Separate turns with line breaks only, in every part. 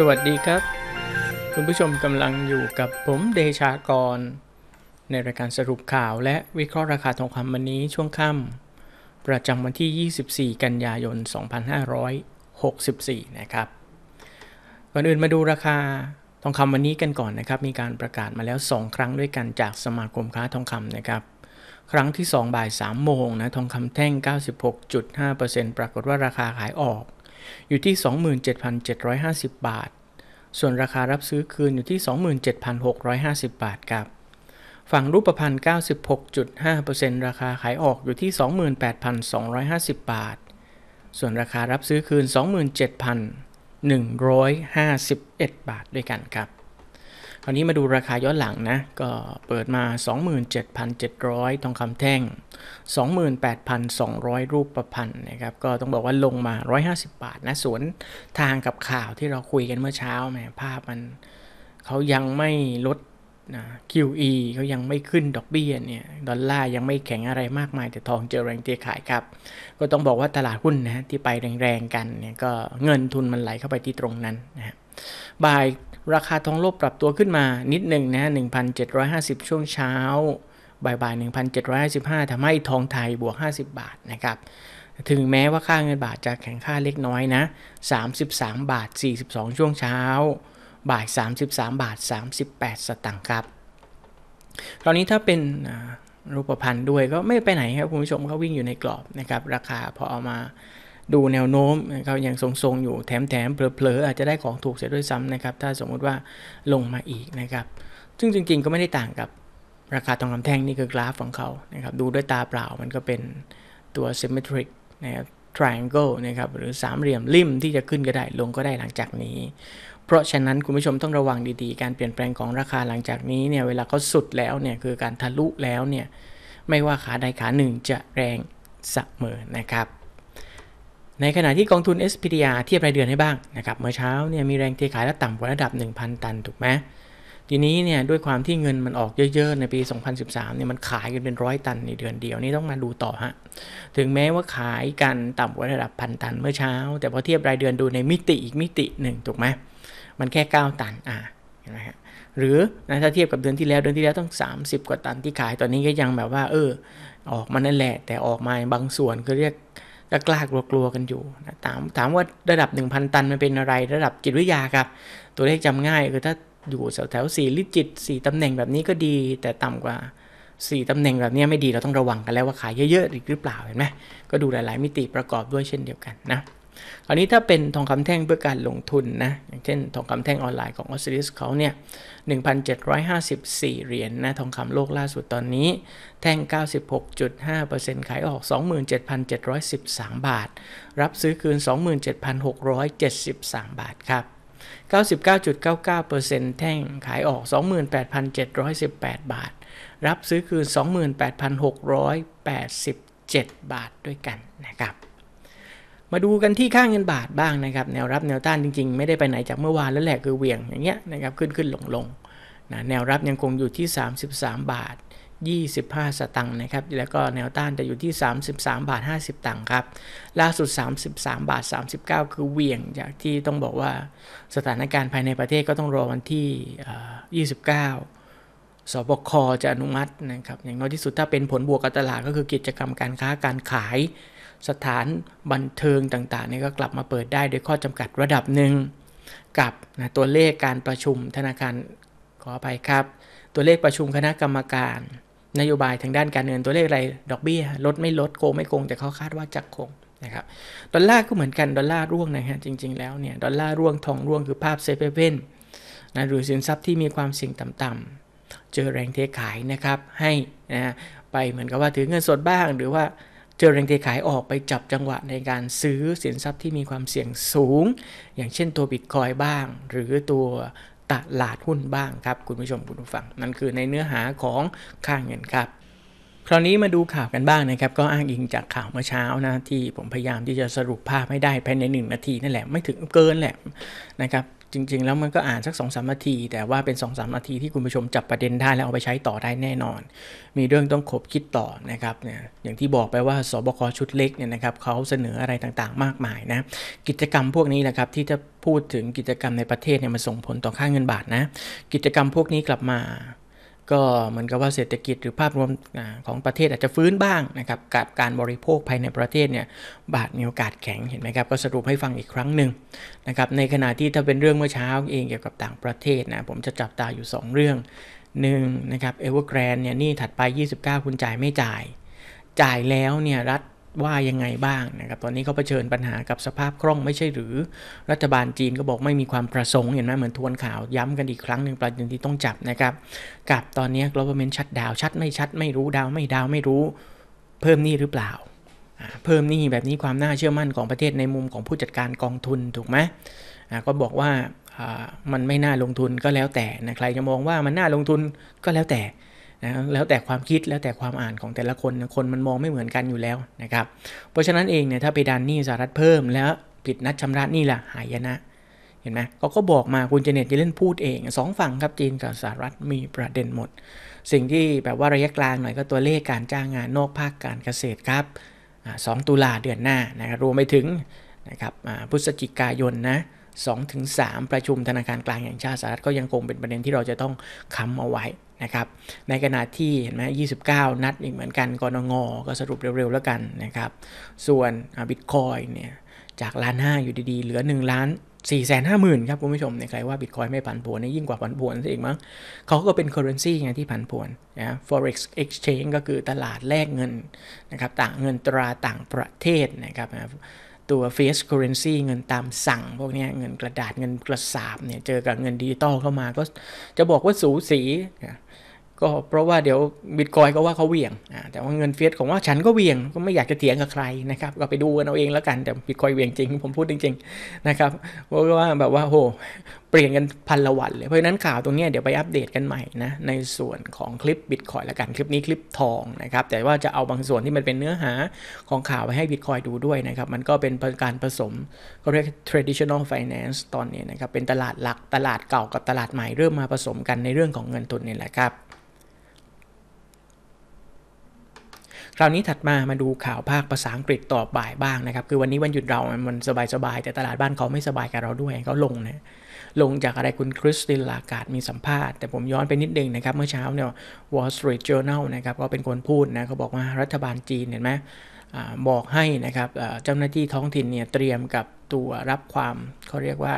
สวัสดีครับ คุณผู้ชมกำลังอยู่กับผมเดชากร ในรายการสรุปข่าวและวิเคราะห์ราคาทองคำวันนี้ช่วงค่ำประจำวันที่ 24 กันยายน 2564 นะครับก่อนอื่นมาดูราคาทองคำวันนี้กันก่อนนะครับมีการประกาศมาแล้ว 2 ครั้งด้วยกันจากสมาคมค้าทองคำนะครับครั้งที่ 2 บ่าย 3 โมงนะทองคำแท่ง 96.5%ปรากฏว่าราคาขายออกอยู่ที่ 27,750 บาท ส่วนราคารับซื้อคืนอยู่ที่ 27,650 บาทครับ ฝั่งรูปพันธ์96.5%ราคาขายออกอยู่ที่ 28,250 บาท ส่วนราคารับซื้อคืน 27,151 บาทด้วยกันครับคราวนี้มาดูราคาย้อนหลังนะ ก็เปิดมา 27,700 ทองคำแท่ง 28,200 รูปประพันธ์นะครับ ก็ต้องบอกว่าลงมา 150 บาทนะสวนทางกับข่าวที่เราคุยกันเมื่อเช้าแหมภาพมันเขายังไม่ลดนะ QE เขายังไม่ขึ้นดอกเบี้ยเนี่ย ดอลลาร์ยังไม่แข็งอะไรมากมายแต่ทองเจอแรงเตขายครับ ก็ต้องบอกว่าตลาดหุ้นนะที่ไปแรงๆกันเนี่ย ก็เงินทุนมันไหลเข้าไปที่ตรงนั้นนะบ่ายราคาทองโลกปรับตัวขึ้นมานิดหนึ่งนะ 1,750 ช่วงเช้า บ่ายย1,755 ทำให้ทองไทยบวก 50 บาทนะครับ ถึงแม้ว่าค่าเงินบาทจะแข็งค่าเล็กน้อยนะ 33 บาท 42 ช่วงเช้า บ่าย 33 บาท 38 สตางค์ครับ ตอนนี้ถ้าเป็นรูปพันธ์ด้วยก็ไม่ไปไหนครับคุณผู้ชมก็วิ่งอยู่ในกรอบนะครับราคาพอเอามาดูแนวโน้มนะครับยังทรงๆ อยู่แถมๆเผลอๆ อาจจะได้ของถูกเสียด้วยซ้ำนะครับ ถ้าสมมุติว่าลงมาอีกนะครับ ซึ่งจริงๆก็ไม่ได้ต่างกับราคาทองคำแท่งนี่คือกราฟของเขานะครับดูด้วยตาเปล่ามันก็เป็นตัว symmetric นะครับ triangle นะครับ หรือสามเหลี่ยมริมที่จะขึ้นก็ได้ลงก็ได้หลังจากนี้ เพราะฉะนั้นคุณผู้ชมต้องระวังดีๆ การเปลี่ยนแปลงของราคาหลังจากนี้เนี่ยเวลาเขาสุดแล้วเนี่ยคือการทะลุแล้วเนี่ยไม่ว่าขาใดขาหนึ่งจะแรงเสมอนะครับในขณะที่กองทุน SPDR เทียบรายเดือนให้บ้างนะครับเมื่อเช้าเนี่ยมีแรงเทขายและต่ำกว่าระดับ 1,000 ตันถูกไหมทีนี้เนี่ย ด้วยความที่เงินมันออกเยอะๆในปี 2013เนี่ยมันขายกันเป็นร้อยตันในเดือนเดียวนี่ต้องมาดูต่อฮะถึงแม้ว่าขายกัน ต่ำกว่าระดับพันตันเมื่อเช้า แต่พอเทียบรายเดือนดูในมิติอีกมิติหนึ่งถูกไหมมันแค่ 9 ตันอ่าเห็นไหมฮะหรือนะถ้าเทียบกับเดือนที่แล้วเดือนที่แล้วต้อง 30 กว่าตันที่ขายตอนนี้ก็ยังแบบว่า เออออกมานั่นแหละแต่ออกมาบางส่วนก็เรียกก็กล้ากลัววกันอยู่นะถามถามว่าระดับ 1,000 ตันมันเป็นอะไรระดับจิตวิทยาครับ ตัวเลขจำง่ายคือถ้าอยู่แถวแถวสี่ลิจิตสี่ตำแหน่งแบบนี้ก็ดีแต่ต่ำกว่าสี่ตำแหน่งแบบนี้ไม่ดีเราต้องระวังกันแล้วว่าขายเยอะๆหรือเปล่าเห็นไหมก็ดูหลายๆมิติประกอบด้วยเช่นเดียวกันนะอันนี้ถ้าเป็นทองคำแท่งเพื่อการลงทุนนะ อย่างเช่นทองคำแท่งออนไลน์ของออสเตรเลียเขาเนี่ย1,754 เหรียญนนะ ทองคำโลกล่าสุดตอนนี้แท่ง 96.5%ขายออก 27,713 บาท รับซื้อคืน 27,673 บาทครับ99.99%แท่งขายออก 28,718 บาท รับซื้อคืน 28,687 บาทด้วยกันนะครับมาดูกันที่ข้างเงินบาทบ้างนะครับ แนวรับแนวต้านจริงๆไม่ได้ไปไหนจากเมื่อวานแล้วแหละคือเวียงอย่างเงี้ยนะครับขึ้นขึ้นลงลงนะแนวรับยังคงอยู่ที่ 33 บาท 25 สตังค์นะครับแล้วก็แนวต้านจะอยู่ที่ 33 บาท 50ตังค์ครับล่าสุด 33 บาท 39 คือเวียงจากที่ต้องบอกว่าสถานการณ์ภายในประเทศก็ต้องรอวันที่29สบคจะอนุมัตินะครับอย่างน้อยที่สุดถ้าเป็นผลบวกกับตลาดก็คือกิจกรรมการค้าการขายสถานบันเทิงต่างๆนี่ก็กลับมาเปิดได้โดยข้อจำกัดระดับหนึ่ง กับนะตัวเลขการประชุมธนาคารขออภัยครับ ตัวเลขประชุมคณะกรรมการ นโยบายทางด้านการเงินตัวเลขอะไร ดอกเบี้ย ลดไม่ลดโกงไม่โกงแต่เขาคาดว่าจะคงนะครับดอลลาร์ก็เหมือนกันดอลลาร์ร่วงนะฮะจริงๆ แล้วเนี่ยดอลลาร์ร่วง ทองร่วงคือภาพเซฟเว่นนะหรือสินทรัพย์ที่มีความเสี่ยงต่ำๆเจอแรงเทขายนะครับให้นะไปเหมือนกับว่าถือเงินสดบ้างหรือว่าเจอแรงเทขายออกไปจับจังหวะในการซื้อสินทรัพย์ที่มีความเสี่ยงสูง อย่างเช่นตัวบิตคอยบ้างหรือตัวตลาดหุ้นบ้างครับคุณผู้ชมคุณผู้ฟังนั่นคือในเนื้อหาของค่างเงินครับคราวนี้มาดูข่าวกันบ้างนะครับก็อ้างอิงจากข่าวเมื่อเช้านะที่ผมพยายามที่จะสรุปภาพให้ได้ภายใน 1 นาที นั่นแหละ ไม่ถึงเกินแหละนะครับจริงๆ แล้ว มันก็อ่านสัก2อสามนาที แต่ว่าเป็น2อสามนาทีที่คุณผู้ชมจับประเด็นได้แล้วเอาไปใช้ต่อได้แน่นอน มีเรื่องต้องขบคิดต่อนะครับเนี่ยอย่างที่บอกไปว่าสบคชุดเล็กเนี่ยนะครับเขาเสนออะไรต่างๆ มากมาย นะ กิจกรรมพวกนี้นะครับที่จะพูดถึงกิจกรรมในประเทศเนี่ยมันส่งผลต่อค่าเงินบาทนะกิจกรรมพวกนี้กลับมาก็เหมือนกับว่าเศรษฐกิจหรือภาพรวมของประเทศอาจจะฟื้นบ้างนะครับกับการบริโภคภายในประเทศเนี่ย บาทมีโอกาสแข็งเห็นไหมครับ ก็สรุปให้ฟังอีกครั้งหนึ่งนะครับในขณะที่ถ้าเป็นเรื่องเมื่อเช้าเองเกี่ยวกับต่างประเทศนะ ผมจะจับตาอยู่ 2 เรื่อง1นะครับเอเวอร์แกรนเนี่ยนี่ถัดไป 29 คุณจ่ายไม่จ่าย จ่ายแล้วเนี่ยรัฐว่ายังไงบ้างนะครับ ตอนนี้เขาเผชิญปัญหากับสภาพคล่องไม่ใช่หรือรัฐบาลจีนก็บอกไม่มีความประสงค์เห็นไหม เหมือนทวนข่าวย้ำกันอีกครั้งหนึ่งประเด็นที่ต้องจับนะครับ กับตอนนี้ government ชัดดาวชัดไม่ชัด ไม่รู้ดาวไม่ดาวไม่รู้เพิ่มนี่หรือเปล่าเพิ่มนี่แบบนี้ความน่าเชื่อมั่นของประเทศในมุมของผู้จัดการกองทุนถูกไหมก็บอกว่ามันไม่น่าลงทุนก็แล้วแต่นะใครจะมองว่ามันน่าลงทุนก็แล้วแต่นะแล้วแต่ความคิดแล้วแต่ความอ่านของแต่ละคนคนมันมองไม่เหมือนกันอยู่แล้วนะครับ เพราะฉะนั้นเองเนี่ยถ้าไปดันหนี้สหรัฐเพิ่มแล้วผิดนัดชำระหนี้ล่ะหายนะเห็นไหมเขาก็บอกมาคุณเจเน็ตจะเล่นพูดเองสองฝั่งครับจีนกับสหรัฐมีประเด็นหมด สิ่งที่แบบว่าระยะกลางหน่อย ก็ตัวเลขการจ้างงานนอกภาคการเกษตรครับสองตุลาเดือนหน้านะครวมไปถึงนะครับพฤศจิกายนนะ2-3 ประชุมธนาคารกลางแห่งชาติสหรัฐก็ยังคงเป็นประเด็นที่เราจะต้องค้ำเอาไว้นะครับ ในขณะที่เห็นไหมยี่สิบเนัดอีกเหมือนกันกรงงก็สรุปเร็วๆแล้วกันนะครับ ส่วนบิตคอยเนี่ยจากล้านห้าอยู่ดีๆเหลือ1ล้าน4ี่แสนห้าหมื่นครับคุณผู้ชมเนี่ยใครว่าบิตคอยไม่ผันผวนนี่ยิ่งกว่าผันผวนซะอีกมั้งเขาก็เป็นเคอร์เรนซีไงที่ผันผวนนะ forex exchange ก็คือตลาดแลกเงินนะครับต่างเงินตราต่างประเทศนะครับ ตัว face currency เงินตามสั่ง พวกนี้เงินกระดาษเงินกระสาบเนี่ยเจอกับเงินดิจิตอลเข้ามาก็จะบอกว่าสูสีนะก็เพราะว่าเดี๋ยวบิตคอยก็ว่าเขาเวียงแต่ว่าเงินเฟียสของว่าฉันก็เวียงก็ไม่อยากจะเถียงกับใครนะครับก็ไปดูกันเอาเองแล้วกันแต่บิตคอยเวียงจริงผมพูดจริงๆนะครับเพราะว่าแบบว่าโหเปลี่ยนกันพันละวันเลยเพราะฉะนั้นข่าวตรงนี้เดี๋ยวไปอัปเดตกันใหม่นะในส่วนของคลิปบิตคอยละกันคลิปนี้คลิปทองนะครับแต่ว่าจะเอาบางส่วนที่มันเป็นเนื้อหาของข่าวไปให้บิตคอยดูด้วยนะครับมันก็เป็นการผสมเขาเรียก traditional finance ตอนนี้นะครับเป็นตลาดหลักตลาดเก่ากับตลาดใหม่เริ่มมาผสมกันในเรื่องของเงินทุนนี่แหละครับคราวนี้ถัดมามาดูข่าวภาคภาษาอังกฤษต่อบ่ายบ้างนะครับ คือวันนี้วันหยุดเรามันสบายๆแต่ตลาดบ้านเขาไม่สบายกับเราด้วยเขาลงนะลงจากอะไรคุณคริสตินลากาดมีสัมภาษณ์ แต่ผมย้อนไปนิดนึงนะครับ เมื่อเช้าเนี่ย Wall Street Journal นะครับก็เป็นคนพูดนะเขาบอกว่ารัฐบาลจีนเห็นไหมบอกให้นะครับเจ้าหน้าที่ท้องถิ่นเนี่ยเตรียมกับตัวรับความเขาเรียกว่า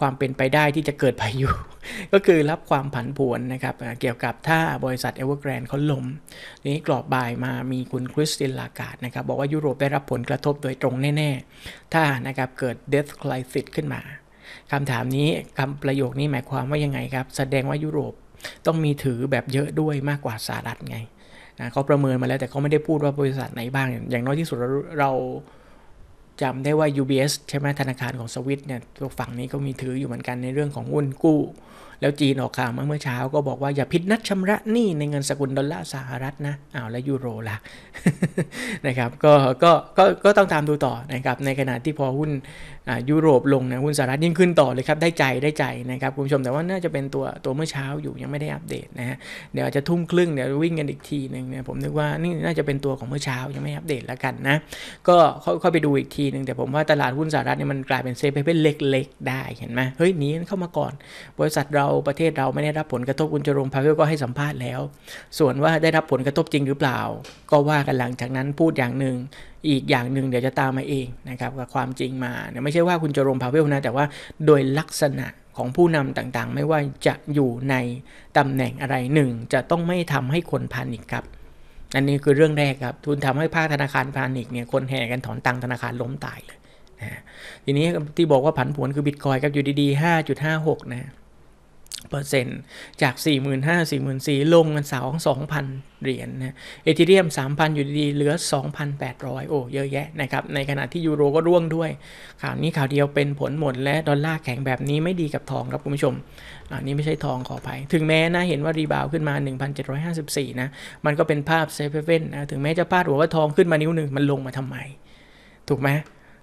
ความเป็นไปได้ที่จะเกิดพายุก็คือรับความผันผวนนะครับ เกี่ยวกับถ้าบริษัทเอเวอร์แกรนด์เขาลมนี้กรอบบ่ายมามีคุณคริสตินลากาดนะครับ บอกว่ายุโรปได้รับผลกระทบโดยตรงแน่ ๆ ถ้านะครับเกิดเด t h crisis ขึ้นมาคำถามนี้คำประโยคนี้หมายความว่ายังไงครับ แสดงว่ายุโรปต้องมีถือแบบเยอะด้วยมากกว่าสหรัฐไงเขาประเมินมาแล้วแต่เขาไม่ได้พูดว่าบริษัทไหนบ้าง อย่างน้อยที่สุดเราจำได้ว่า UBS ใช่ไหมธนาคารของสวิตเนี่ยตัวฝั่งนี้ก็มีถืออยู่เหมือนกันในเรื่องของหุ้นกู้ แล้วจีนออกข่าวมเมื่อเช้าก็บอกว่า อย่าพิดนัดชำระหนี้ในเงินสกุลดอลลาร์สหรัฐนะอ้าวแล้ว ยูโรล่ะ นะครับ ก็ก็ก็ก็ต้องตามดูต่อนะครับในขณะที่พอหุ้นยุโรปลงนะหุ้นสหรัฐยิ่งขึ้นต่อเลยครับได้ใจได้ใจนะครับคุณผู้ชมแต่ว่าน่าจะเป็นตัวตัวเมื่อเช้าอยู่ยังไม่ได้อัปเดตนะฮะเดี๋ยวจะทุ่มครึ่งเดี๋ยววิ่งกันอีกทีหนึ่งนยผมนึกว่านี่น่าจะเป็นตัวของเมื่อเช้ายังไม่อัปเดตแล้วกันนะก็ค่อยๆไปดูอีกทีหนึ่งแต่ผมว่าตลาดหุ้นสหรัฐเนี่ยมันกลายเป็นเซฟเพเเล็ก ๆ ได้เห็นไหมเฮ้ยนี้เข้ามาก่อน บริษัทเราประเทศเราไม่ได้รับผลกระทบคุณจรงพาเวลก็ให้สัมภาษณ์แล้ว ส่วนว่าได้รับผลกระทบจริงหรือเปล่า ก็ว่ากันหลังจากนั้นพูดอย่างหนึ่งอีกอย่างหนึ่งเดี๋ยวจะตามมาเองนะครับกับ ความจริงมาไม่ใช่ว่าคุณจะรมพาเวลนะ แต่ว่าโดยลักษณะของผู้นำต่างๆ ไม่ว่าจะอยู่ในตำแหน่งอะไรหนึ่ง จะต้องไม่ทำให้คนพานิกครับ อันนี้คือเรื่องแรกครับทุนทำให้ภาคธนาคารพานิกเนี่ย คนแห่กันถอนตังธนาคารล้มตายเลยนะทีนี้ที่บอกว่าผันผวนคือบิตคอยครับอยู่ดีๆ5.56นะ์จาก 45,000 44,000 ลงงินสาว2,000 เหรียญนะ เอทีเรียม 3,000 อยู่ดีๆ เหลือ 2,800 โอ้ เยอะแยะนะครับ ในขณะที่ยูโรก็ร่วงด้วยข่าวนี้ข่าวเดียวเป็นผลหมดและดอลลาร์แข็งแบบนี้ไม่ดีกับทองครับคุณผู้ชมอันนี้ไม่ใช่ทองขออภัยถึงแม้นะเห็นว่ารีบาวขึ้นมา 1,754 นะ มันก็เป็นภาพเซฟเว่นนะ ถึงแม้จะพลาดหัวว่าทองขึ้นมานิ้วหนึ่งมันลงมาทำไม ถูกไหม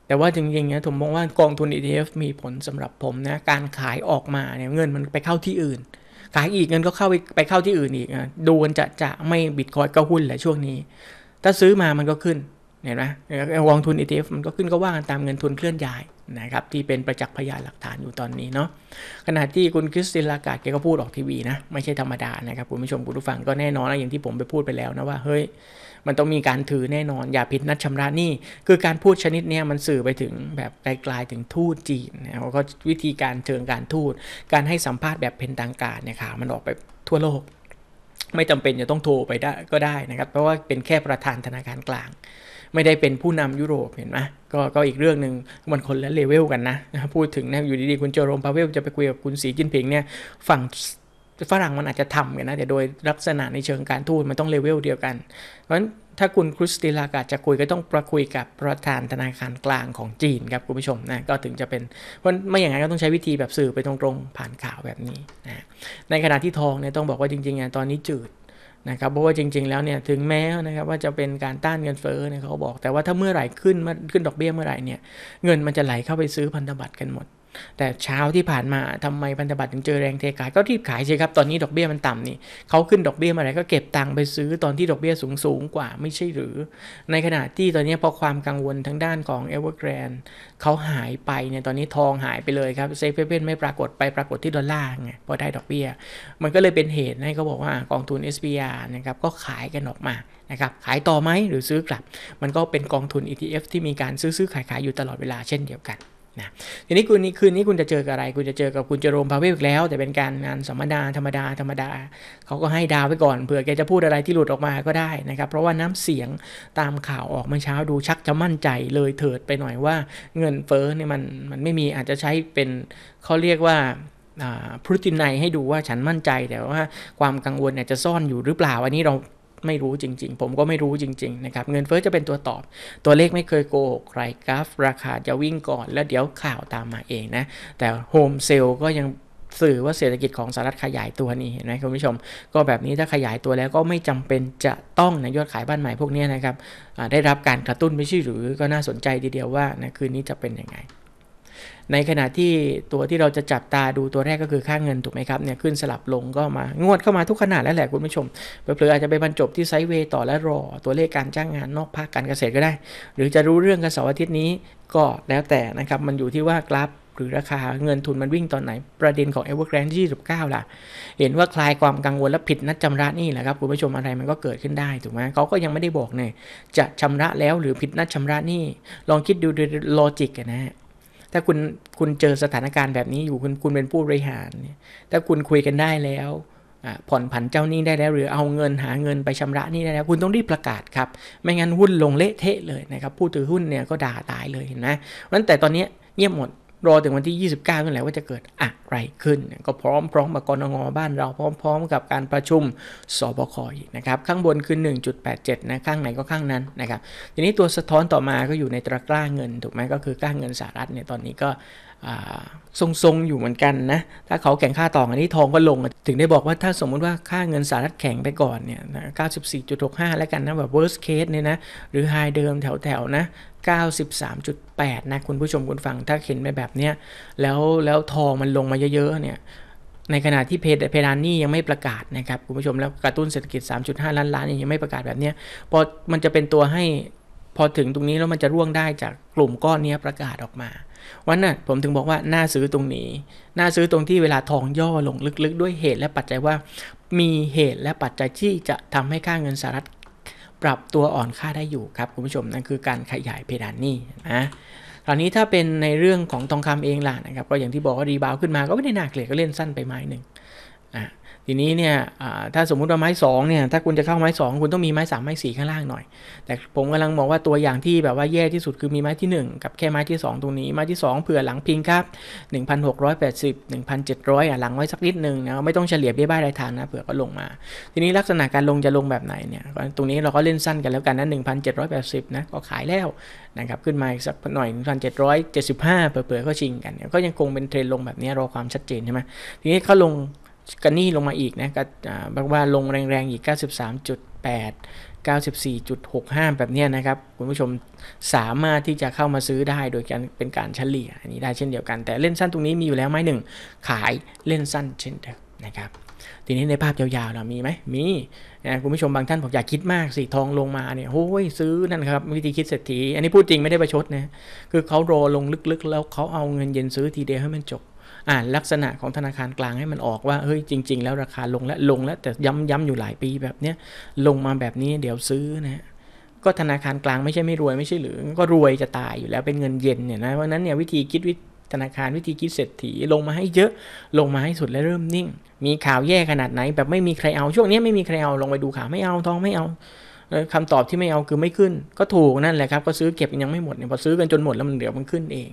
แต่ว่าจริงๆนะผมมองว่ากองทุน ETF มีผลสำหรับผมนะ การขายออกมาเนี่ยเงินมันไปเข้าที่อื่น ขายอีกเงินก็เข้าไปเข้าที่อื่นอีกนะดูกันจะจะไม่บิตคอยก็หุ้นแหละช่วงนี้ ถ้าซื้อมามันก็ขึ้นเห็นไหมกองทุน ETF มันก็ขึ้นก็ว่างตามเงินทุนเคลื่อนย้ายนะครับที่เป็นประจักษ์พยานหลักฐานอยู่ตอนนี้เนาะขณะที่คุณคริสตินลากาดแกก็พูดออกทีวีนะไม่ใช่ธรรมดานะครับคุณผู้ชมคุณผู้ฟัง ก็แน่นอนนะอย่างที่ผมไปพูดไปแล้วนะว่าเฮ้ยมันต้องมีการถือแน่นอนอย่าผิดนัดชำระหนี้คือการพูดชนิดนี้มันสื่อไปถึงแบบไกลๆถึงทูตจีนนะแล้วก็วิธีการเชิงการทูตการให้สัมภาษณ์แบบเป็นทางการเนี่ยค่ะมันออกไปทั่วโลก ไม่จำเป็นจะต้องโทรไปได้ก็ได้นะครับเพราะว่าเป็นแค่ประธานธนาคารกลาง ไม่ได้เป็นผู้นำยุโรปเห็นไหมก็ก็อีกเรื่องหนึ่งมันคนละเลเวลกันนะพูดถึงนะอยู่ดีๆคุณเจอรมพาเวลจะไปคุยกับคุณสีจิ้นผิงเนี่ยฝั่งฝรั่งมันอาจจะทำกันนะแต่โดยลักษณะในเชิงการทูตมันต้องเลเวลเดียวกัน เพราะฉะนั้นถ้าคุณคริสติลากาจะคุยก็ต้องประคุยกับประธานธนาคารกลางของจีนครับคุณผู้ชมนะก็ถึงจะเป็นเพราะไม่อย่างนั้นก็ต้องใช้วิธีแบบสื่อไปตรงๆผ่านข่าวแบบนี้นะในขณะที่ทองเนี่ยต้องบอกว่าจริงๆ่ตอนนี้จืดนะครับเพราะว่าจริง ๆ แล้วเนี่ยถึงแม้นะครับว่าจะเป็นการต้านเงินเฟ้อเนี่ยเขาบอกแต่ว่าถ้าเมื่อไหร่ขึ้นขึ้นดอกเบี้ยเมื่อไหร่เนี่ยเงินมันจะไหลเข้าไปซื้อพันธบัตรกันหมดแต่เช้าที่ผ่านมาทำไมพันธบัตรถึงเจอแรงเทขายก็รีบขายใช่ครับ ตอนนี้ดอกเบี้ยมันต่ำนี่เขาขึ้นดอกเบี้ยมาไหนก็เก็บตังค์ไปซื้อตอนที่ดอกเบี้ยสูงสูงกว่าไม่ใช่หรือ ในขณะที่ตอนนี้พอความกังวลทางด้านของเอเวอร์แกรนเขาหายไปเนี่ยตอนนี้ทองหายไปเลยครับเซฟเว่นไม่ปรากฏไปปรากฏที่ดอลลาร์ไงพอได้ดอกเบี้ยมันก็เลยเป็นเหตุให้เขาบอกว่ากองทุน SBR นะครับก็ขายกันออกมานะครับขายต่อไหมหรือซื้อกลับ มันก็เป็นกองทุน ETF ที่มีการซื้อซื้อขายขายอยู่ตลอดเวลาเช่นเดียวกันนะทีนี้คืนนี้คืนนี้คุณจะเจอกับอะไร คุณจะเจอกับคุณเจอรมพาเวิกแล้ว แต่เป็นการงานสัมมนาธรรมดาธรรมดาเขาก็ให้ดาวไปก่อน เผื่อแกจะพูดอะไรที่หลุดออกมาก็ได้นะครับ เพราะว่าน้ำเสียงตามข่าวออกเมื่อเช้าดูชักจะมั่นใจเลยเถิดไปหน่อยว่าเงินเฟ้อเนี่ยมันมันไม่มีอาจจะใช้เป็นเขาเรียกว่าพทตินัยให้ดูว่าฉันมั่นใจแต่ว่าความกังวลเนี่ยจะซ่อนอยู่หรือเปล่าอันนี้เราไม่รู้จริงๆ ผมก็ไม่รู้จริงๆ นะครับ เงินเฟ้อจะเป็นตัวตอบ ตัวเลขไม่เคยโกหกใครกราฟ ราคาจะวิ่งก่อนแล้วเดี๋ยวข่าวตามมาเองนะ แต่โฮมเซลก็ยังสื่อว่าเศรษฐกิจของสหรัฐขยายตัวนี่เห็นไหมคุณผู้ชม ก็แบบนี้ถ้าขยายตัวแล้วก็ไม่จำเป็นจะต้องนยอดขายบ้านใหม่พวกนี้นะครับ ได้รับการกระตุ้นไม่ใช่หรือก็น่าสนใจทีเดียวว่านะคืนนี้จะเป็นยังไงในขณะที่ตัวที่เราจะจับตาดูตัวแรกก็คือค่าเงินถูกไหมครับเนี่ยขึ้นสลับลงก็มางวดเข้ามาทุกขนาดแล้วแหละคุณผู้ชมเผลออาจจะไปบรรจบที่ไซด์เวย์ต่อและรอตัวเลขการจ้างงานนอกภาคการเกษตรก็ได้ หรือจะรู้เรื่องกันเสาร์อาทิตย์นี้ก็แล้วแต่นะครับมันอยู่ที่ว่ากราฟหรือราคาเงินทุนมันวิ่งตอนไหนประเด็นของ e v e r g r a n d 29 ล่ะ เห็นว่าคลายความกังวลและผิดนัดชำระนี่แหละครับคุณผู้ชมอะไรมันก็เกิดขึ้นได้ถูกไหมเขาก็ยังไม่ได้บอกเนี่ยจะชำระแล้วหรือผิดนัดชำระนี่ลองคิดดูโดยลอจิกนะถ้าคุณคุณเจอสถานการณ์แบบนี้อยู่ คุณคุณเป็นผู้บริหารเนี่ยถ้าคุณคุยกันได้แล้ว ผ่อนผันเจ้าหนี้ได้แล้ว หรือเอาเงินหาเงินไปชำระนี้ได้แล้ว คุณต้องรีบประกาศครับ ไม่งั้นหุ้นลงเละเทะเลยนะครับผู้ถือหุ้นเนี่ยก็ด่าตายเลยเห็นไหมเพราะฉะนั้นแต่ตอนนี้เงียบหมดรอถึงวันที่ 29นั่นแหละว่าจะเกิดอะไรขึ้น ก็พร้อมพร้อมกับกรงอบ้านเราพร้อม ๆ กับการประชุมสบคอีกนะครับข้างบนคือ1.87นะข้างไหนก็ข้างนั้นนะครับ ทีนี้ตัวสะท้อนต่อมาก็อยู่ในตะกร้าเงินถูกไหมก็คือก้าเงินสหรัฐเนี่ยตอนนี้ก็ทรงๆอยู่เหมือนกันนะถ้าเขาแข่งค่าต่ออันนี้ทองก็ลงถึงได้บอกว่าถ้าสมมุติว่าค่าเงินสหรัฐแข็งไปก่อนเนี่ย94.65แล้วกันนะแบบ worst case เนี่ยนะหรือ high เดิมแถวๆนะ93.8 นะคุณผู้ชมคุณฟังถ้าเห็นไปแบบเนี้ยแล้วแล้วทองมันลงมาเยอะๆเนี่ยในขณะที่เพดานนี่ยังไม่ประกาศนะครับคุณผู้ชมแล้วกระตุ้นเศรษฐกิจ 3.5 ล้านล้านยังไม่ประกาศแบบนี้พอมันจะเป็นตัวให้พอถึงตรงนี้แล้วมันจะร่วงได้จากกลุ่มก้อนนี้ประกาศออกมา วันนั้นผมถึงบอกว่าน่าซื้อตรงนี้ น่าซื้อตรงที่เวลาทองย่อลงลึกๆ ด้วยเหตุและปัจจัยว่ามีเหตุและปัจจัยที่จะทำให้ค่าเงินสหรัฐปรับตัวอ่อนค่าได้อยู่ครับ คุณผู้ชมนั่นคือการขยายเพดานหนี้นะ ตอนนี้ถ้าเป็นในเรื่องของทองคำเองล่ะนะครับ ก็อย่างที่บอกว่ารีบาวขึ้นมาก็ไม่ได้หนักเกลียก็เล่นสั้นไปไม้หนึ่งอ่าทีนี้เนี่ย ถ้าสมมุติว่าไม้2เนี่ย ถ้าคุณจะเข้าไม้ 2 คุณต้องมีไม้ 3 ไม้ 4 ข้างล่างหน่อย แต่ผมกำลังบอกว่าตัวอย่างที่แบบว่าแย่ที่สุดคือมีไม้ที่1กับแค่ไม้ที่ 2 ตรงนี้ ไม้ที่ 2เผื่อหลังพิงครับ1680 1700อ่ะหลังไว้สักนิดหนึ่งนะ ไม่ต้องเฉลี่ยเบี้ยบ้ายรายทางนะ เผื่อก็ลงมา ทีนี้ลักษณะการลงจะลงแบบไหนเนี่ย ตรงนี้เราก็เล่นสั้นกันแล้วกันนะ1780นะ ก็ขายแล้วนะครับ ขึ้นมาอีกสักหน่อย 1775เผื่อๆก็ชิงกันก็ยังคงเป็นเทรนลงแบบนี้รอความชัดเจนใช่ไหมทีนี้เขาลงกันนี่ลงมาอีกนะก็บอกว่าลงแรงๆอีก 93.8 94.65 แบบนี้นะครับคุณผู้ชมสามารถที่จะเข้ามาซื้อได้โดยการเป็นการเฉลี่ยอันนี้ได้เช่นเดียวกัน แต่เล่นสั้นตรงนี้มีอยู่แล้วไหมหนึ่งขายเล่นสั้นเช่นเดิมนะครับทีนี้ในภาพยาวๆเรามีไหมมีนะคุณผู้ชมบางท่านบอกอยากคิดมากสีทองลงมาเนี่ยโอ้ยซื้อนั่นครับวิธีคิดเศรษฐีอันนี้พูดจริงไม่ได้ประชดนะคือเขารอลงลึกๆแล้วเขาเอาเงินเย็นซื้อทีเดียวให้มันจบอ่านลักษณะของธนาคารกลางให้มันออกว่าเฮ้ยจริง ๆ แล้วราคาลงและลงแล้วแต่ย้ำๆอยู่หลายปีแบบเนี้ยลงมาแบบนี้เดี๋ยวซื้อนะก็ธนาคารกลางไม่ใช่ไม่รวยไม่ใช่หรือ ก็รวยจะตายอยู่แล้วเป็นเงินเย็นเนี่ยนะเพราะนั้นเนี่ยวิธีคิดวิธนาคารวิธีคิดเศรษฐีลงมาให้เยอะลงมาให้สุดและเริ่มนิ่ง มีข่าวแย่ขนาดไหน แบบไม่มีใครเอาช่วงนี้ไม่มีใครเอาลงไปดูข่าวไม่เอาทองไม่เอา คำตอบที่ไม่เอาคือไม่ขึ้น ก็ถูกนั่นแหละครับก็ซื้อเก็บยังไม่หมดเนี่ยพอซื้อกันจนหมดแล้วมันเดี๋ยวมันขึ้นเอง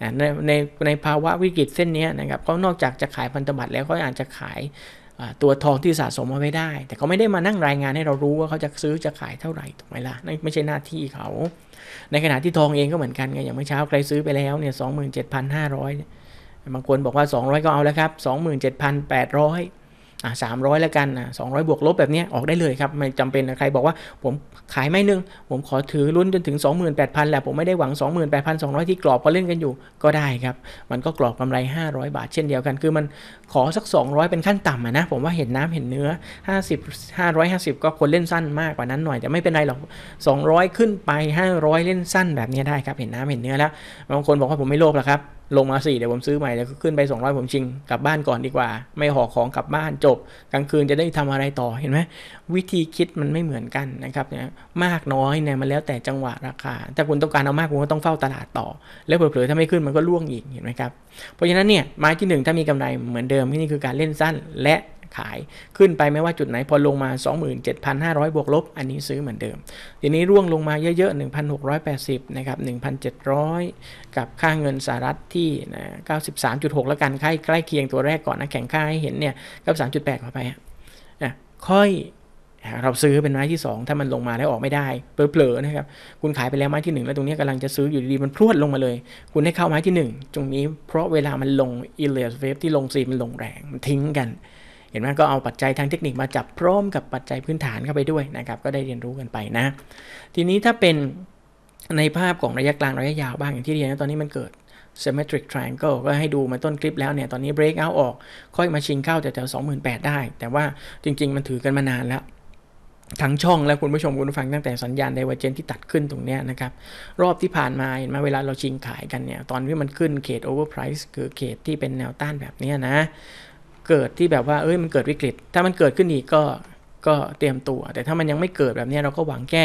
ในในในภาวะวิกฤตเส้นนี้นะครับเขานอกจากจะขายพันธบัตรแล้วเขาอาจจะขายตัวทองที่สะสมมาไม่ได้ แต่เขาไม่ได้มานั่งรายงานให้เรารู้ว่าเขาจะซื้อจะขายเท่าไหร่ถูกไหมล่ะนั่นไม่ใช่หน้าที่เขา ในขณะที่ทองเองก็เหมือนกันไงอย่างเมื่อเช้าใครซื้อไปแล้วเนี่ยสองหมื่นเจ็ดพันห้าร้อยบางคนบอกว่า 200 ก็เอาแล้วครับ27,800อ่ะสามร้อยแล้วกันอ่ะสองบวกลบแบบนี้ออกได้เลยครับไม่จำเป็นนะใครบอกว่าผมขายไม่นึง ผมขอถือรุ่นจนถึงสองหมื่นแปดพันแหละผมไม่ได้หวังสสอองหมื่นนแปดพังร้อยที่กรอบก็เล่นกันอยู่ก็ได้ครับ มันก็กรอบกำไรห้าร้อยบาทเช่นเดียวกัน คือมันขอสักสองร้อยเป็นขั้นต่ำนะ ผมว่าเห็นน้ำเห็นเนื้อหหห้้้าาสิบรอย้าสิบก็คนเล่นสั้น มากกว่านั้นหน่อยแต่ไม่เป็นไรหรอกสองร้อยขึ้นไปห้าร้อยเล่นสั้นแบบนี้ได้ครับเห็นน้ำเห็นเนื้อแล้วบางคนบอกว่าผมไม่โลภหรอกครับลงมาสี่เดี๋ยวผมซื้อใหม่แล้วก็ขึ้นไปสองร้อยผมชิงกลับบ้านก่อนดีกว่า ไม่ห่อของกลับบ้านจบ กลางคืนจะได้ทำอะไรต่อเห็นไหมวิธีคิดมันไม่เหมือนกันนะครับเนี่ยมากน้อยเนี่ยมันแล้วแต่จังหวะราคาถ้าคุณต้องการเอามากคุณก็ต้องเฝ้าตลาดต่อ แล้วเผลอๆถ้าไม่ขึ้นมันก็ล่วงอีกเห็นไหมครับเพราะฉะนั้นเนี่ยไม้ที่ 1 ถ้ามีกำไรเหมือนเดิมที่นี่คือการเล่นสั้นและขายขึ้นไปไม่ว่าจุดไหนพอลงมา 27,500 บวกลบ อันนี้ซื้อเหมือนเดิมทีนี้ร่วงลงมาเยอะๆ1,680นะครับ1,700 กับค่าเงินสหรัฐทที่นะ93.6 แล้วกันใกล้ใกล้เคียงตัวแรกก่อนนะแข่งค่าให้เห็นเนี่ย93.8ขอไปนะค่อยเราซื้อเป็นไม้ที่ 2 ถ้ามันลงมาแล้วออกไม่ได้ เปลอๆนะครับ คุณขายไปแล้วไม้ที่ 1 แล้วตรงนี้กำลังจะซื้ออยู่ดีๆ มันพรวดลงมาเลย คุณให้เข้าไม้ที่ 1 ตรงนี้ เพราะเวลามันลงอิเลียสเวฟที่ลงซีมันลงแรง มันทิ้งกัน เห็นไหมก็เอาปัจจัยทางเทคนิคมาจับพร้อมกับปัจจัยพื้นฐานเข้าไปด้วยนะครับก็ได้เรียนรู้กันไปนะ ทีนี้ถ้าเป็นในภาพของระยะกลางระยะยาวบ้างอย่างที่เรียนตอนนี้มันเกิด symmetric triangle ก็ให้ดูมาต้นคลิปแล้วเนี่ย ตอนนี้ break out ออก ค่อยมาชิงเข้าแถวๆ28,000 ได้ แต่ว่าจริง ๆ มันถือกันมานานแล้ว ทั้งช่องและคุณผู้ชมคุณผู้ฟังตั้งแต่สัญญาณ ไดเวอร์เจนที่ตัดขึ้นตรงนี้นะครับ รอบที่ผ่านมา เห็นไหมเวลาเราชิงขายกันเนี่ย ตอนที่มันขึ้นเขต overprice คือเขตที่เป็นแนวต้านแบบนี้นะ เกิดที่แบบว่าเอ้ยมันเกิดวิกฤต ถ้ามันเกิดขึ้นอีกก็ก็เตรียมตัว แต่ถ้ามันยังไม่เกิดแบบนี้เราก็หวังแก้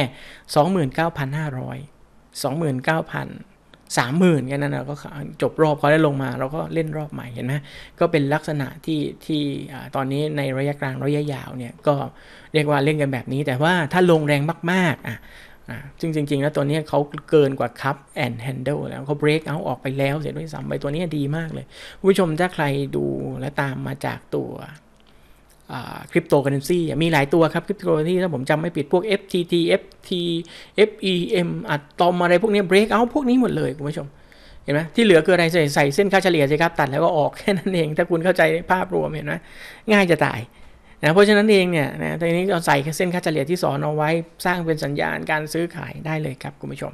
29,500 29,000สามหมื่นแค่นั้นเราก็จบรอบเขาได้ลงมาเราก็เล่นรอบใหม่เห็นไหมก็เป็นลักษณะที่ที่ตอนนี้ในระยะกลางระยะยาวเนี่ย ก็เรียกว่าเล่นกันแบบนี้แต่ว่าถ้าลงแรงมาก ๆ อ่ะซึ่งจริง ๆ แล้วตัวนี้เขาเกินกว่าคัพแอนด์แฮนเดิลแล้วเขาเบรกเอาออกไปแล้วเส็จด้วยซ้ำไปตัวนี้ดีมากเลยผู้ชมถ้าใครดูและตามมาจากตัวคริปโตเคอเรนซีมีหลายตัวครับคริปโตเคอเรนซีถ้าผมจำไม่ผิดพวก FTT FT FEM อะตอมอะไรพวกนี้ breakout พวกนี้หมดเลยคุณผู้ชม เห็นไหมที่เหลือคืออะไรใส่ใส่เส้นค่าเฉลี่ยสิครับ ตัดแล้วก็ออกแค่นั้นเองถ้าคุณเข้าใจภาพรวมเห็นไหมง่ายจะตายนะเพราะฉะนั้นเองเนี่ยนะทีนี้เราใส่เส้นค่าเฉลี่ยที่สอนเอาไว้สร้างเป็นสัญญาณการซื้อขายได้เลยครับคุณผู้ชม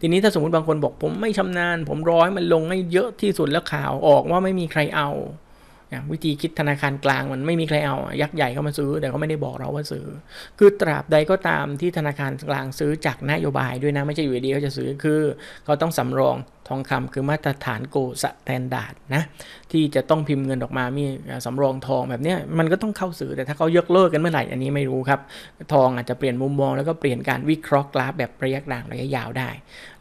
ทีนี้ถ้าสมมติบางคนบอก ผมไม่ชำนาญผมร้อยมันลงให้เยอะที่สุดแล้วข่าวออกว่าไม่มีใครเอาวิธีคิดธนาคารกลางมันไม่มีใครเอา ยักษ์ใหญ่เข้ามาซื้อแต่เขาไม่ได้บอกเราว่าซื้อคือตราบใดก็ตามที่ธนาคารกลางซื้อจากนโยบายด้วยนะไม่ใช่อยู่ดีเขาจะซื้อคือ เขาต้องสำรองทองคำคือมาตรฐานโกสแตนดาร์ดนะที่จะต้องพิมพ์เงินออกมามีสำรองทองแบบนี้มันก็ต้องเข้าซื้อแต่ถ้าเขายกเลิกกันเมื่อไหร่อันนี้ไม่รู้ครับ ทองอาจจะเปลี่ยนมุมมองแล้วก็เปลี่ยนการวิเคราะห์กราฟแบบระยะกลางระยะยาวได้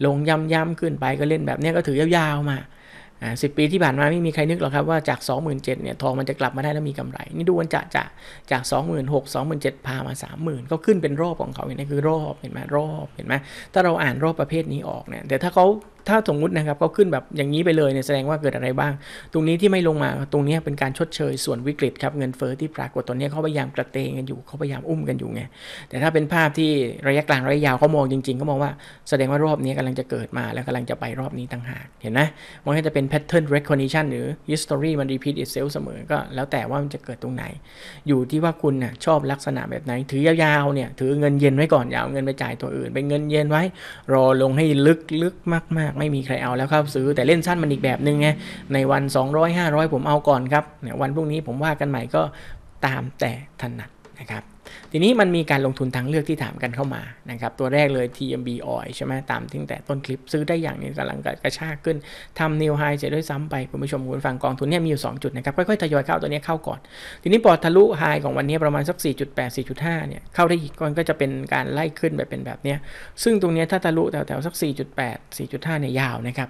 ลงย่ำยำขึ้นไปก็เล่นแบบนี้ก็ถือยาวๆมาสิปีที่ผ่านมาไม่มีใครนึกหรอกครับว่าจาก27,000 เนี่ย ทองมันจะกลับมาได้แล้วมีกำไร นี่ดูวันจะจะจาก26,000 27,000พามา 30,000 ก็ขึ้นเป็นรอบของเขาเห็นไหมคือรอบเห็นไหมรอบเห็นไหมถ้าเราอ่านรอบประเภทนี้ออกเนี่ยแต่ถ้าเขาถ้าสมมุตินะครับเขาขึ้นแบบอย่างนี้ไปเลยเนี่ยแสดงว่าเกิดอะไรบ้าง ตรงนี้ที่ไม่ลงมาตรงนี้เป็นการชดเชย ส่วนวิกฤตครับเงินเฟอ้อที่ปรากฏตอนนี้เขาพยายามกระเตงกันอยู่เขาพยายามอุ้มกันอยู่ไงแต่ถ้าเป็นภาพที่ระยะกลางระยะยาวเขามองจริงๆเขามองว่าแสดงว่ารอบนี้กำลังจะเกิดมา แล้วกำลังจะไปรอบนี้ต่างหากเห็นนะมันก็จะเป็น pattern recognition หรือ history มัน repeat itself เสมอก็ แล้วแต่ว่ามันจะเกิดตรงไหน อยู่ที่ว่าคุณนะชอบลักษณะแบบไหนถือยาวๆเนี่ยถือเงินเย็นไว้ก่อนอย่าเอาเงินไปจ่ายตัวอื่นเป็นเงินเย็นไว้ รอลงให้ลึกๆมาก ๆไม่มีใครเอาแล้วครับซื้อแต่เล่นสั้นมันอีกแบบหนึ่งไงในวัน 200 500 ผมเอาก่อนครับเนี่ยวันพรุ่งนี้ผมว่ากันใหม่ก็ตามแต่ถนัดนะครับทีนี้มันมีการลงทุนทางเลือกที่ถามกันเข้ามานะครับตัวแรกเลย TMB Oil ใช่ไหมตามตั้งแต่ต้นคลิปซื้อได้อย่างนี้กำลังกระชากขึ้นทำนิวไฮจะด้วยซ้ำไปคุณผู้ชมคุณฟังกองทุนเนี่ยมีอยู่2จุดนะครับ ค่อยๆ ทยอยเข้าตัวนี้เข้าก่อน ทีนี้ปอดทะลุไฮของวันนี้ประมาณสัก4.8 4.5เนี่ยเข้าได้อีกก็จะเป็นการไล่ขึ้นแบบเป็นแบบนี้ซึ่งตรงนี้ถ้าทะลุแถวๆสัก 4.8 4.5เนี่ยยาวนะครับ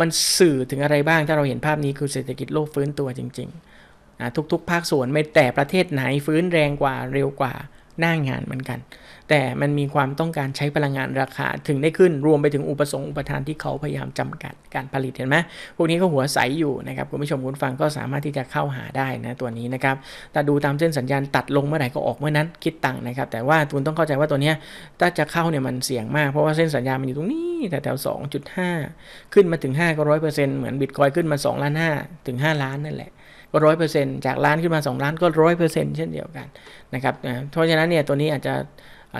มันสื่อถึงอะไรบ้างถ้าเราเห็นภาพนี้คือเศรษฐกิจโลกฟื้นตัวจริง ๆทุกๆ ภาคส่วนไม่แต่ประเทศไหนฟื้นแรงกว่าเร็วกว่าหน้างงานเหมือนกัน แต่มันมีความต้องการใช้พลังงานราคาถึงได้ขึ้นรวมไปถึงอุปสงค์ อุปทานที่เขาพยายามจำกัดการผลิตเห็นไหมพวกนี้ก็หัวใสอยู่นะครับคุณผู้ชมคุณฟังก็สามารถที่จะเข้าหาได้นะตัวนี้นะครับแต่ดูตามเส้นสัญญาณตัดลงเมื่อไหร่ก็ออกเมื่อนั้นคิดตังค์นะครับแต่ว่าทุนต้องเข้าใจว่าตัวนี้ถ้าจะเข้าเนี่ยมันเสี่ยงมากเพราะว่าเส้นสัญญาณมันอยู่ตรงนี้แต่แถว2.5 ขึ้นมาถึง5ก็ร้อยเปอร์เซ็นต์เหมือนบิตคอยขึ้นมา2ล้าน5ถึง5ล้าน นั่นแหละก็ร้อยเปอร์เซ็นต์จากล้านขึ้นมา 2 ล้านก็ร้อยเปอร์เซ็นต์เช่นเดียวกัน นะครับเพราะฉะนั้นเนี่ยตัวนี้อาจจะ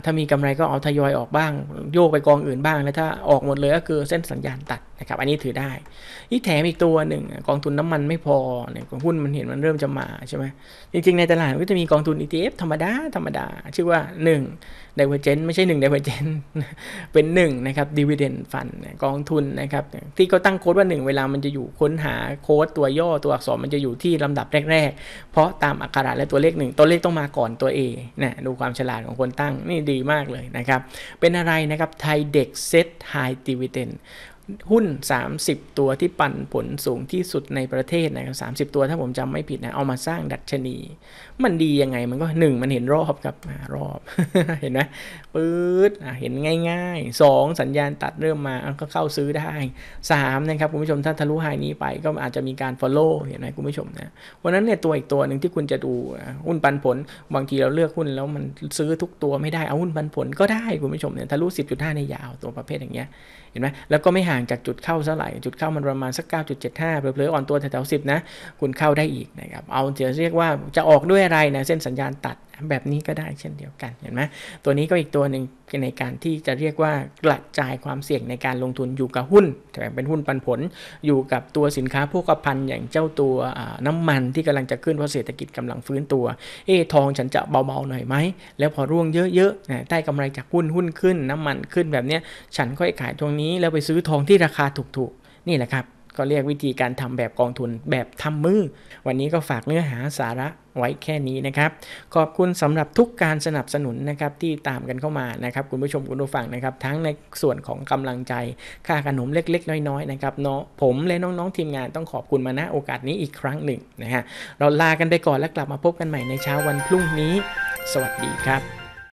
ถ้ามีกำไรก็เอาทยอยออกบ้าง โยกไปกองอื่นบ้าง แล้วถ้าออกหมดเลยก็คือเส้นสัญญาณตัดนะครับ อันนี้ถือได้ที่แถมอีกตัวหนึ่งกองทุนน้ามันไม่พอเนี่ยหุ้นมันเห็นมันเริ่มจะมาใช่ไหมจริงๆในตลาดก็จะมีกองทุน ETF ธรรมดาธรรมดาชื่อว่า 1ดเวอร์เจนไม่ใช่1่งเดเวอร์เจนเป็น 1 นะครับดีเวเดนฟันกองทุนนะครับ ที่เขาตั้งโค้ดว่า1เวลามันจะอยู่ค้นหาโค้ดตัวย่อตัวอักษรมันจะอยู่ที่ลำดับแรกๆ เพราะตามอักขระและตัวเลข1ตัวเลขต้องมาก่อนตัว A นะดูความฉลาดของคนตั้ง นี่ดีมากเลยนะครับ เป็นอะไรนะครับไทยเด็กเซตไฮดีเวเดนหุ้น 30 ตัวที่ปันผลสูงที่สุดในประเทศนะครับสาตัวถ้าผมจำไม่ผิดนะเอามาสร้างดัชนี มันดียังไงมันก็ 1 มันเห็นรอบครับรอบเห็นไหมปื๊ดเห็นง่าย ๆ 2 สัญญาณตัดเริ่มมาก็เข้าซื้อได้ 3 นะครับคุณผู้ชมถ้าทะลุไฮนี้ไปก็อาจจะมีการ follow เห็นไหมคุณผู้ชมนะ วันนั้นเนี่ยตัวอีกตัวหนึ่งที่คุณจะดูหุ้นปันผล บางทีเราเลือกหุ้นแล้วมันซื้อทุกตัวไม่ได้เอาหุ้นปันผลก็ได้คุณผู้ชมเนี่ยทะลุ10.5ในยาวตัวประเภทอย่างเงี้ยเห็นไหมแล้วก็ไม่ห่างจากจุดเข้าเท่าไหร่จุดเข้ามันประมาณสัก 9.75เผลอๆอ่อนตัวแถวๆิบนะ คุณเข้าได้อีกนะครับ เอาจะเรียกว่าจะออกด้วยอะไรนะเส้นสัญญาณตัดแบบนี้ก็ได้เช่นเดียวกันเห็นไหมตัวนี้ก็อีกตัวหนึ่งในการที่จะเรียกว่ากระจายความเสี่ยงในการลงทุนอยู่กับหุ้นแต่เป็นหุ้นปันผล อยู่กับตัวสินค้าพวกพันอย่างเจ้าตัวน้ำมันที่กำลังจะขึ้นเพราะเศรษฐกิจกำลังฟื้นตัวเอทองฉันจะเบาๆหน่อยไหมแล้วพอร่วงเยอะๆได้กำไรจากหุ้นหุ้นขึ้นน้ำมันขึ้นแบบนี้ฉันค่อยขายตรงนี้แล้วไปซื้อทองที่ราคาถูกๆ นี่แหละครับก็เรียกวิธีการทำแบบกองทุนแบบทำมือวันนี้ก็ฝากเนื้อหาสาระไว้แค่นี้นะครับ ขอบคุณสำหรับทุกการสนับสนุนนะครับที่ตามกันเข้ามานะครับ คุณผู้ชมคุณผู้ฟังนะครับ ทั้งในส่วนของกำลังใจค่าขนมเล็กๆ น้อยๆ นะครับเนาะผมและน้องๆ ทีมงานต้องขอบคุณมาณโอกาสนี้อีกครั้งหนึ่ง นะฮะเราลากันไปก่อนแล้วกลับมาพบกันใหม่ในเช้าวันพรุ่งนี้ สวัสดีครับ